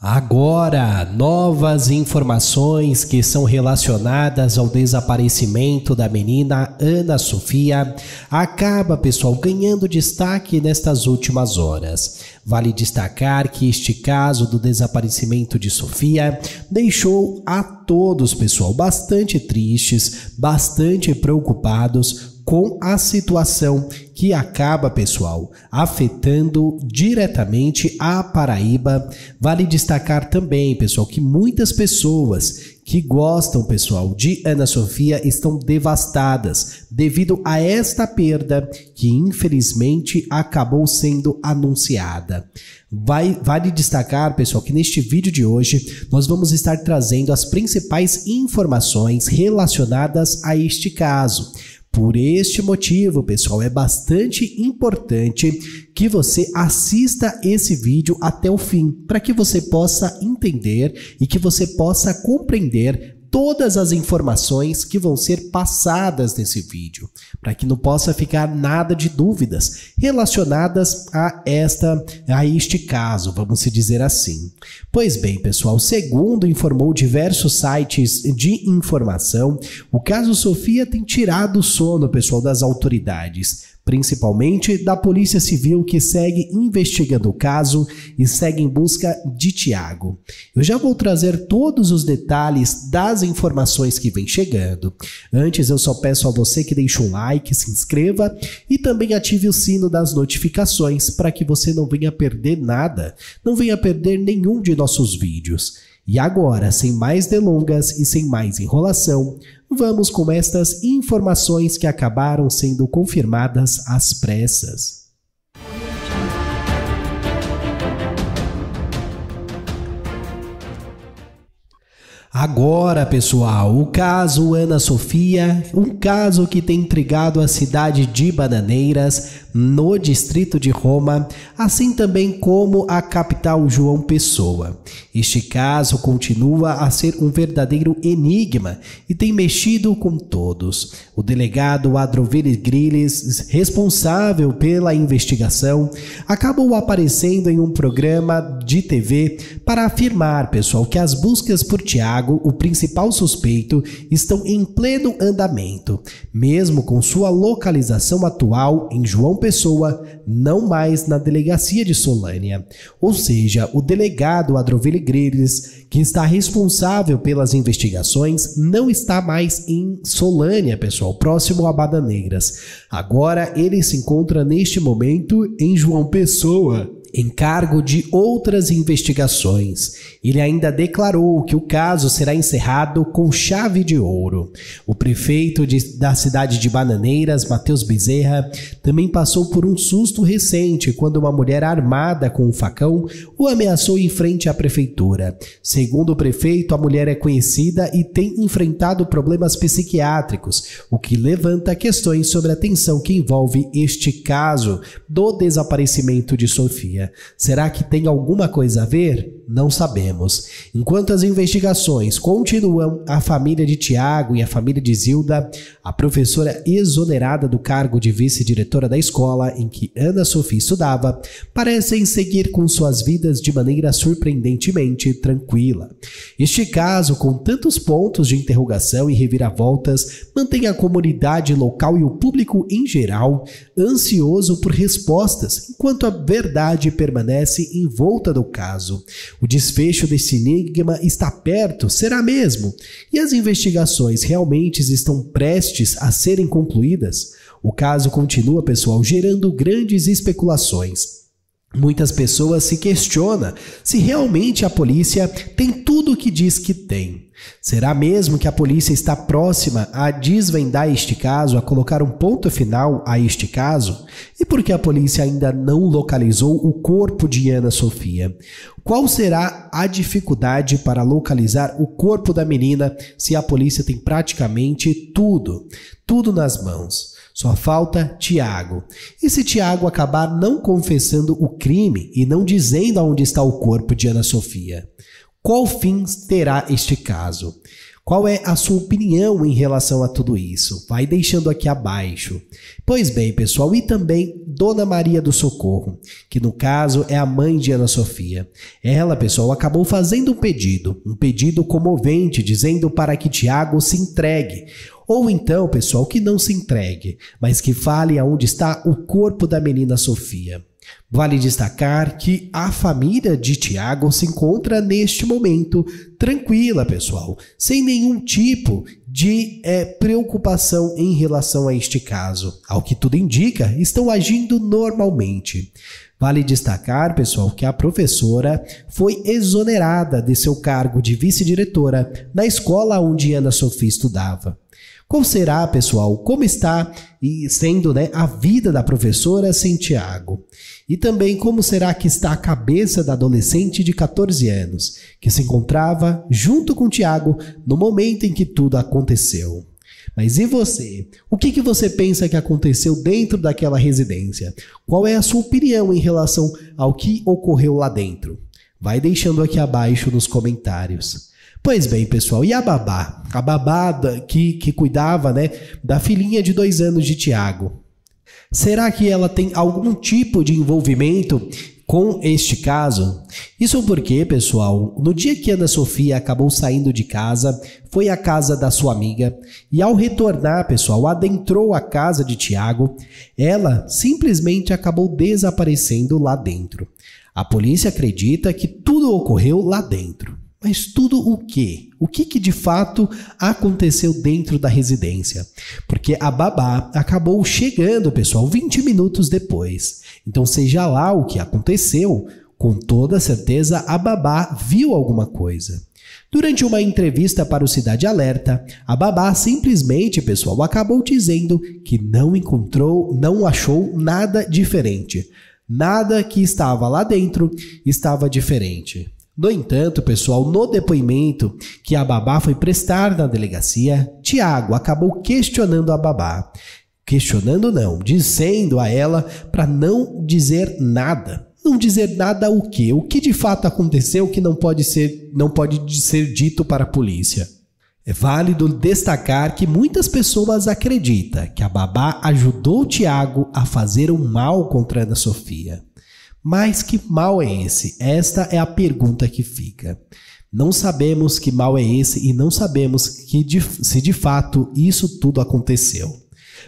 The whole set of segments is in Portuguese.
Agora, novas informações que são relacionadas ao desaparecimento da menina Ana Sofia acaba, pessoal, ganhando destaque nestas últimas horas. Vale destacar que este caso do desaparecimento de Sofia deixou a todos, pessoal, bastante tristes, bastante preocupados, com a situação que acaba, pessoal, afetando diretamente a Paraíba. Vale destacar também, pessoal, que muitas pessoas que gostam, pessoal, de Ana Sofia estão devastadas devido a esta perda que infelizmente acabou sendo anunciada. Vai, vale destacar, pessoal, que neste vídeo de hoje nós vamos estar trazendo as principais informações relacionadas a este caso. Por este motivo, pessoal, é bastante importante que você assista esse vídeo até o fim, para que você possa entender e que você possa compreender todas as informações que vão ser passadas nesse vídeo, para que não possa ficar nada de dúvidas relacionadas a esta a este caso, vamos se dizer assim. Pois bem, pessoal, segundo informou diversos sites de informação, o caso Sofia tem tirado o sono, pessoal, das autoridades principalmente da Polícia Civil que segue investigando o caso e segue em busca de Tiago. Eu já vou trazer todos os detalhes das informações que vem chegando. Antes, eu só peço a você que deixe um like, se inscreva e também ative o sino das notificações para que você não venha perder nada, não venha perder nenhum de nossos vídeos. E agora, sem mais delongas e sem mais enrolação, vamos com estas informações que acabaram sendo confirmadas às pressas. Agora, pessoal, o caso Ana Sofia, um caso que tem intrigado a cidade de Bananeiras, no distrito de Roma, assim também como a capital João Pessoa. Este caso continua a ser um verdadeiro enigma e tem mexido com todos. O delegado Adroveres Grilles, responsável pela investigação, acabou aparecendo em um programa de TV para afirmar, pessoal, que as buscas por Tiago o principal suspeito, estão em pleno andamento, mesmo com sua localização atual em João Pessoa, não mais na delegacia de Solânia. Ou seja, o delegado Adrovelli Greles, que está responsável pelas investigações, não está mais em Solânia, pessoal, próximo a Badaneiras. Agora ele se encontra neste momento em João Pessoa encargo de outras investigações. Ele ainda declarou que o caso será encerrado com chave de ouro. O prefeito de, da cidade de Bananeiras, Matheus Bezerra, também passou por um susto recente quando uma mulher armada com um facão o ameaçou em frente à prefeitura. Segundo o prefeito, a mulher é conhecida e tem enfrentado problemas psiquiátricos, o que levanta questões sobre a tensão que envolve este caso do desaparecimento de Sofia. Será que tem alguma coisa a ver? Não sabemos. Enquanto as investigações continuam, a família de Tiago e a família de Zilda, a professora exonerada do cargo de vice-diretora da escola em que Ana Sofia estudava, parecem seguir com suas vidas de maneira surpreendentemente tranquila. Este caso, com tantos pontos de interrogação e reviravoltas, mantém a comunidade local e o público em geral ansioso por respostas, enquanto a verdade permanece envolta do caso. O desfecho desse enigma está perto, será mesmo? E as investigações realmente estão prestes a serem concluídas? O caso continua, pessoal, gerando grandes especulações. Muitas pessoas se questionam se realmente a polícia tem tudo o que diz que tem. Será mesmo que a polícia está próxima a desvendar este caso, a colocar um ponto final a este caso? E por que a polícia ainda não localizou o corpo de Ana Sofia? Qual será a dificuldade para localizar o corpo da menina se a polícia tem praticamente tudo, tudo nas mãos? Só falta Tiago. E se Tiago acabar não confessando o crime e não dizendo aonde está o corpo de Ana Sofia? Qual fim terá este caso? Qual é a sua opinião em relação a tudo isso? Vai deixando aqui abaixo. Pois bem, pessoal, e também Dona Maria do Socorro, que no caso é a mãe de Ana Sofia. Ela, pessoal, acabou fazendo um pedido, um pedido comovente, dizendo para que Tiago se entregue, ou então, pessoal, que não se entregue, mas que fale aonde está o corpo da menina Sofia. Vale destacar que a família de Tiago se encontra neste momento tranquila, pessoal, sem nenhum tipo de é, preocupação em relação a este caso. Ao que tudo indica, estão agindo normalmente. Vale destacar, pessoal, que a professora foi exonerada de seu cargo de vice-diretora na escola onde Ana Sofia estudava. Qual será, pessoal, como está sendo né, a vida da professora Santiago? E também como será que está a cabeça da adolescente de 14 anos, que se encontrava junto com Tiago no momento em que tudo aconteceu? Mas e você? O que, que você pensa que aconteceu dentro daquela residência? Qual é a sua opinião em relação ao que ocorreu lá dentro? Vai deixando aqui abaixo nos comentários. Pois bem, pessoal, e a babá? A babá que, que cuidava né, da filhinha de dois anos de Tiago. Será que ela tem algum tipo de envolvimento com este caso? Isso porque, pessoal, no dia que Ana Sofia acabou saindo de casa, foi à casa da sua amiga e ao retornar, pessoal, adentrou a casa de Tiago, ela simplesmente acabou desaparecendo lá dentro. A polícia acredita que tudo ocorreu lá dentro. Mas tudo o quê? O que, que de fato aconteceu dentro da residência? Porque a babá acabou chegando, pessoal, 20 minutos depois. Então, seja lá o que aconteceu, com toda certeza a babá viu alguma coisa. Durante uma entrevista para o Cidade Alerta, a babá simplesmente, pessoal, acabou dizendo que não encontrou, não achou nada diferente. Nada que estava lá dentro estava diferente. No entanto, pessoal, no depoimento que a babá foi prestar na delegacia, Tiago acabou questionando a babá. Questionando, não, dizendo a ela para não dizer nada. Não dizer nada o que? O que de fato aconteceu que não pode ser, não pode ser dito para a polícia. É válido destacar que muitas pessoas acreditam que a babá ajudou Tiago a fazer um mal contra Ana Sofia. Mas que mal é esse? Esta é a pergunta que fica. Não sabemos que mal é esse e não sabemos que de, se de fato isso tudo aconteceu.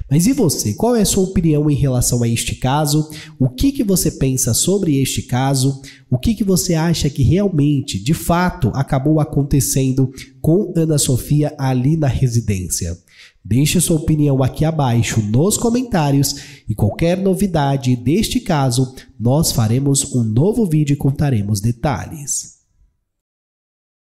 Mas e você? Qual é a sua opinião em relação a este caso? O que, que você pensa sobre este caso? O que, que você acha que realmente, de fato, acabou acontecendo com Ana Sofia ali na residência? Deixe sua opinião aqui abaixo nos comentários e qualquer novidade deste caso, nós faremos um novo vídeo e contaremos detalhes.